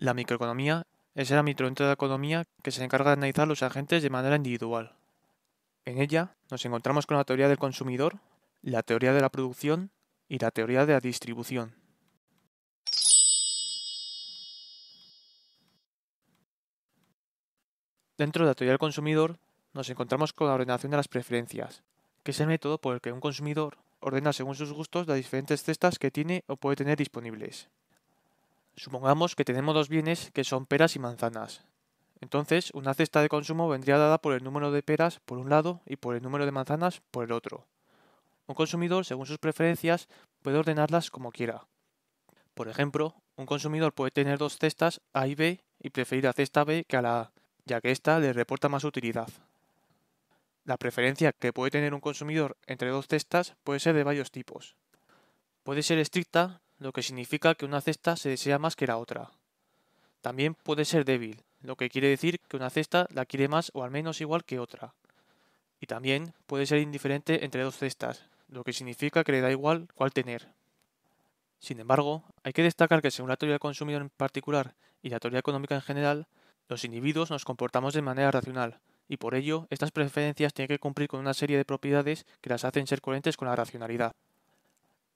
La microeconomía es el ámbito dentro de la economía que se encarga de analizar los agentes de manera individual. En ella nos encontramos con la teoría del consumidor, la teoría de la producción y la teoría de la distribución. Dentro de la teoría del consumidor nos encontramos con la ordenación de las preferencias, que es el método por el que un consumidor ordena según sus gustos las diferentes cestas que tiene o puede tener disponibles. Supongamos que tenemos dos bienes que son peras y manzanas. Entonces, una cesta de consumo vendría dada por el número de peras por un lado y por el número de manzanas por el otro. Un consumidor, según sus preferencias, puede ordenarlas como quiera. Por ejemplo, un consumidor puede tener dos cestas A y B y preferir la cesta B que a la A, ya que ésta le reporta más utilidad. La preferencia que puede tener un consumidor entre dos cestas puede ser de varios tipos. Puede ser estricta, lo que significa que una cesta se desea más que la otra. También puede ser débil, lo que quiere decir que una cesta la quiere más o al menos igual que otra. Y también puede ser indiferente entre dos cestas, lo que significa que le da igual cuál tener. Sin embargo, hay que destacar que según la teoría del consumidor en particular y la teoría económica en general, los individuos nos comportamos de manera racional, y por ello estas preferencias tienen que cumplir con una serie de propiedades que las hacen ser coherentes con la racionalidad.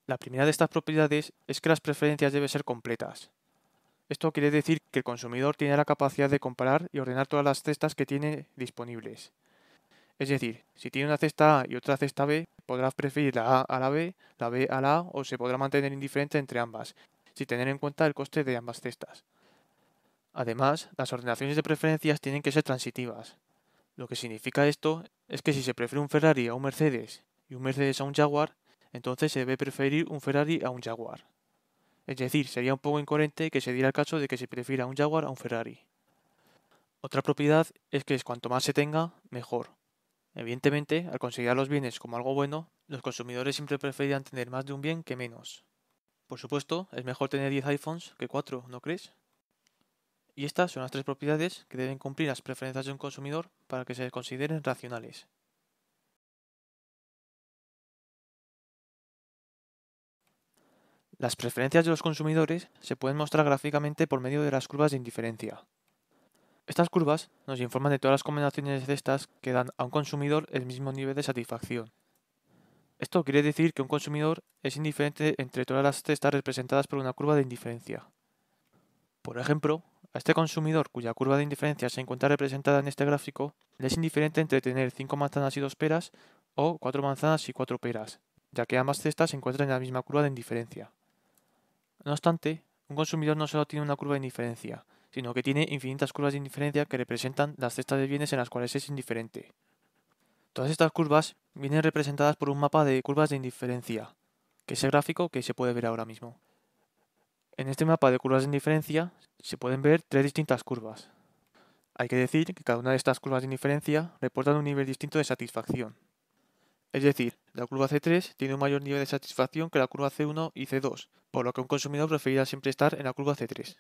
La primera de estas propiedades es que las preferencias deben ser completas. Esto quiere decir que el consumidor tiene la capacidad de comparar y ordenar todas las cestas que tiene disponibles. Es decir, si tiene una cesta A y otra cesta B, podrá preferir la A a la B, la B a la A o se podrá mantener indiferente entre ambas, sin tener en cuenta el coste de ambas cestas. Además, las ordenaciones de preferencias tienen que ser transitivas. Lo que significa esto es que si se prefiere un Ferrari a un Mercedes y un Mercedes a un Jaguar, entonces se debe preferir un Ferrari a un Jaguar. Es decir, sería un poco incoherente que se diera el caso de que se prefiera un Jaguar a un Ferrari. Otra propiedad es que es cuanto más se tenga, mejor. Evidentemente, al considerar los bienes como algo bueno, los consumidores siempre preferirán tener más de un bien que menos. Por supuesto, es mejor tener 10 iPhones que 4, ¿no crees? Y estas son las tres propiedades que deben cumplir las preferencias de un consumidor para que se consideren racionales. Las preferencias de los consumidores se pueden mostrar gráficamente por medio de las curvas de indiferencia. Estas curvas nos informan de todas las combinaciones de cestas que dan a un consumidor el mismo nivel de satisfacción. Esto quiere decir que un consumidor es indiferente entre todas las cestas representadas por una curva de indiferencia. Por ejemplo, a este consumidor cuya curva de indiferencia se encuentra representada en este gráfico, le es indiferente entre tener 5 manzanas y 2 peras o 4 manzanas y 4 peras, ya que ambas cestas se encuentran en la misma curva de indiferencia. No obstante, un consumidor no solo tiene una curva de indiferencia, sino que tiene infinitas curvas de indiferencia que representan las cestas de bienes en las cuales es indiferente. Todas estas curvas vienen representadas por un mapa de curvas de indiferencia, que es el gráfico que se puede ver ahora mismo. En este mapa de curvas de indiferencia se pueden ver tres distintas curvas. Hay que decir que cada una de estas curvas de indiferencia reportan un nivel distinto de satisfacción. Es decir, la curva C3 tiene un mayor nivel de satisfacción que la curva C1 y C2, por lo que un consumidor preferirá siempre estar en la curva C3.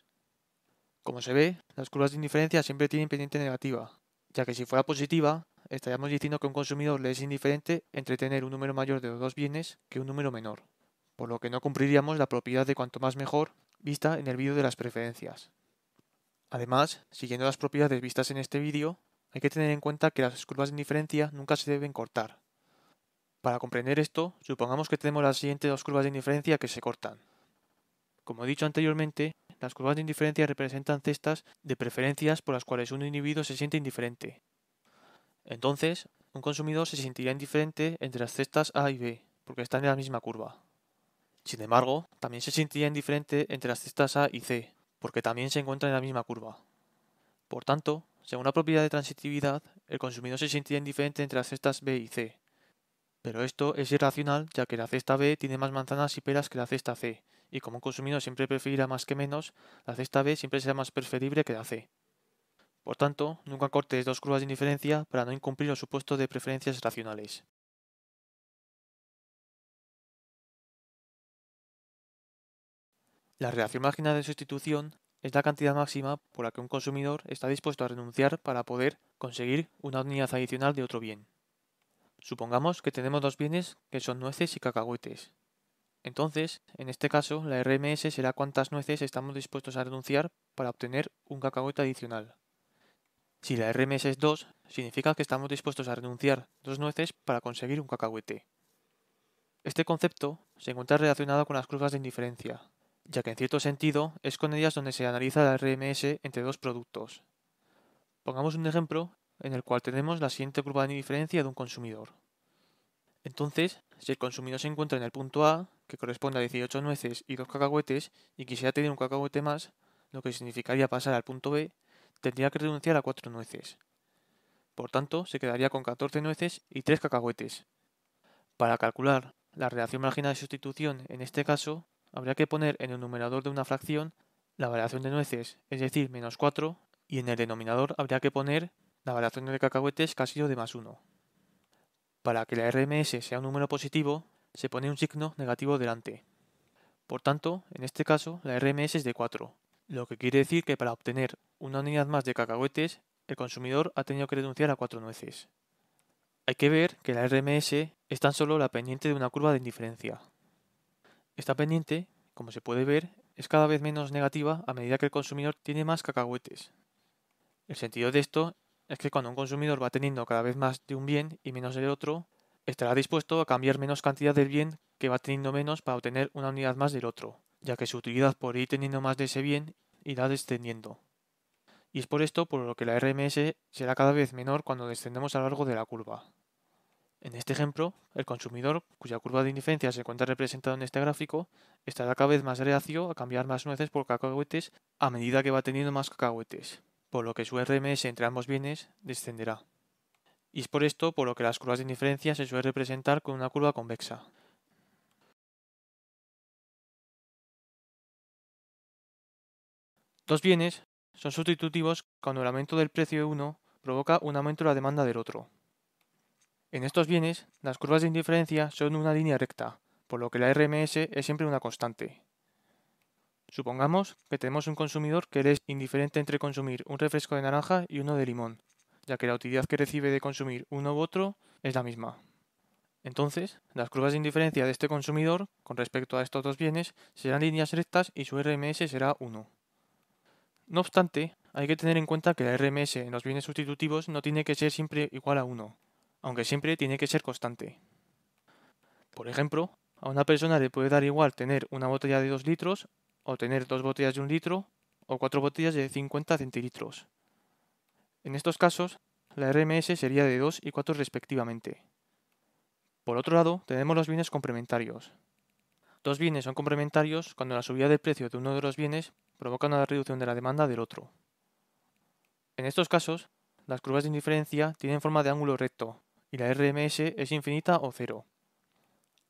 Como se ve, las curvas de indiferencia siempre tienen pendiente negativa, ya que si fuera positiva, estaríamos diciendo que a un consumidor le es indiferente entre tener un número mayor de los dos bienes que un número menor, por lo que no cumpliríamos la propiedad de cuanto más mejor vista en el vídeo de las preferencias. Además, siguiendo las propiedades vistas en este vídeo, hay que tener en cuenta que las curvas de indiferencia nunca se deben cortar, para comprender esto, supongamos que tenemos las siguientes dos curvas de indiferencia que se cortan. Como he dicho anteriormente, las curvas de indiferencia representan cestas de preferencias por las cuales un individuo se siente indiferente. Entonces, un consumidor se sentiría indiferente entre las cestas A y B, porque están en la misma curva. Sin embargo, también se sentiría indiferente entre las cestas A y C, porque también se encuentran en la misma curva. Por tanto, según la propiedad de transitividad, el consumidor se sentiría indiferente entre las cestas B y C, pero esto es irracional, ya que la cesta B tiene más manzanas y peras que la cesta C, y como un consumidor siempre preferirá más que menos, la cesta B siempre será más preferible que la C. Por tanto, nunca cortes dos curvas de indiferencia para no incumplir los supuestos de preferencias racionales. La reacción marginal de sustitución es la cantidad máxima por la que un consumidor está dispuesto a renunciar para poder conseguir una unidad adicional de otro bien. Supongamos que tenemos dos bienes que son nueces y cacahuetes. Entonces, en este caso, la RMS será cuántas nueces estamos dispuestos a renunciar para obtener un cacahuete adicional. Si la RMS es 2, significa que estamos dispuestos a renunciar dos nueces para conseguir un cacahuete. Este concepto se encuentra relacionado con las curvas de indiferencia, ya que en cierto sentido es con ellas donde se analiza la RMS entre dos productos. Pongamos un ejemplo en el cual tenemos la siguiente curva de diferencia de un consumidor. Entonces, si el consumidor se encuentra en el punto A, que corresponde a 18 nueces y 2 cacahuetes, y quisiera tener un cacahuete más, lo que significaría pasar al punto B, tendría que renunciar a 4 nueces. Por tanto, se quedaría con 14 nueces y 3 cacahuetes. Para calcular la relación marginal de sustitución en este caso, habría que poner en el numerador de una fracción la variación de nueces, es decir, menos 4, y en el denominador habría que poner la variación de cacahuetes sido de más 1. Para que la RMS sea un número positivo, se pone un signo negativo delante. Por tanto, en este caso, la RMS es de 4, lo que quiere decir que para obtener una unidad más de cacahuetes, el consumidor ha tenido que renunciar a 4 nueces. Hay que ver que la RMS es tan solo la pendiente de una curva de indiferencia. Esta pendiente, como se puede ver, es cada vez menos negativa a medida que el consumidor tiene más cacahuetes. El sentido de esto es que cuando un consumidor va teniendo cada vez más de un bien y menos del otro, estará dispuesto a cambiar menos cantidad del bien que va teniendo menos para obtener una unidad más del otro, ya que su utilidad por ir teniendo más de ese bien irá descendiendo. Y es por esto por lo que la RMS será cada vez menor cuando descendemos a lo largo de la curva. En este ejemplo, el consumidor, cuya curva de indiferencia se encuentra representada en este gráfico, estará cada vez más reacio a cambiar más nueces por cacahuetes a medida que va teniendo más cacahuetes por lo que su RMS entre ambos bienes descenderá. Y es por esto por lo que las curvas de indiferencia se suelen representar con una curva convexa. Dos bienes son sustitutivos cuando el aumento del precio de uno provoca un aumento de la demanda del otro. En estos bienes, las curvas de indiferencia son una línea recta, por lo que la RMS es siempre una constante. Supongamos que tenemos un consumidor que le es indiferente entre consumir un refresco de naranja y uno de limón, ya que la utilidad que recibe de consumir uno u otro es la misma. Entonces, las curvas de indiferencia de este consumidor con respecto a estos dos bienes serán líneas rectas y su RMS será 1. No obstante, hay que tener en cuenta que la RMS en los bienes sustitutivos no tiene que ser siempre igual a 1, aunque siempre tiene que ser constante. Por ejemplo, a una persona le puede dar igual tener una botella de 2 litros o tener dos botellas de un litro o cuatro botellas de 50 centilitros. En estos casos, la RMS sería de 2 y 4 respectivamente. Por otro lado, tenemos los bienes complementarios. Dos bienes son complementarios cuando la subida del precio de uno de los bienes provoca una reducción de la demanda del otro. En estos casos, las curvas de indiferencia tienen forma de ángulo recto y la RMS es infinita o cero.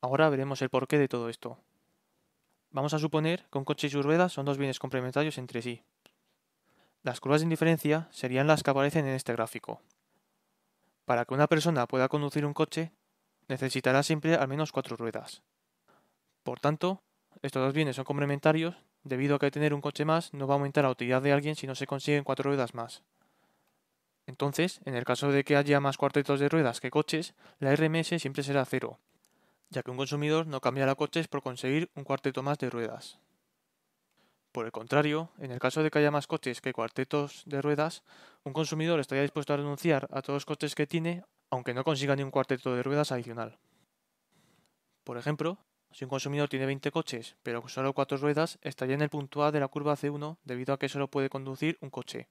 Ahora veremos el porqué de todo esto. Vamos a suponer que un coche y sus ruedas son dos bienes complementarios entre sí. Las curvas de indiferencia serían las que aparecen en este gráfico. Para que una persona pueda conducir un coche, necesitará siempre al menos cuatro ruedas. Por tanto, estos dos bienes son complementarios debido a que tener un coche más no va a aumentar la utilidad de alguien si no se consiguen cuatro ruedas más. Entonces, en el caso de que haya más cuartetos de ruedas que coches, la RMS siempre será cero, ya que un consumidor no cambiará coches por conseguir un cuarteto más de ruedas. Por el contrario, en el caso de que haya más coches que cuartetos de ruedas, un consumidor estaría dispuesto a renunciar a todos los coches que tiene aunque no consiga ni un cuarteto de ruedas adicional. Por ejemplo, si un consumidor tiene 20 coches pero solo 4 ruedas, estaría en el punto A de la curva C1 debido a que solo puede conducir un coche.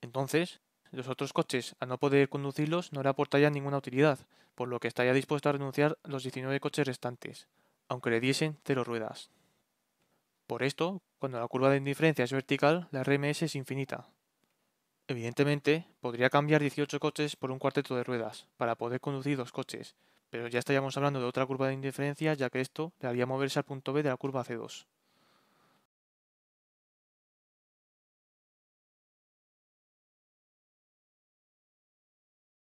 Entonces, los otros coches, al no poder conducirlos, no le aportaría ninguna utilidad, por lo que estaría dispuesto a renunciar los 19 coches restantes, aunque le diesen cero ruedas. Por esto, cuando la curva de indiferencia es vertical, la RMS es infinita. Evidentemente, podría cambiar 18 coches por un cuarteto de ruedas, para poder conducir dos coches, pero ya estaríamos hablando de otra curva de indiferencia, ya que esto le haría moverse al punto B de la curva C2.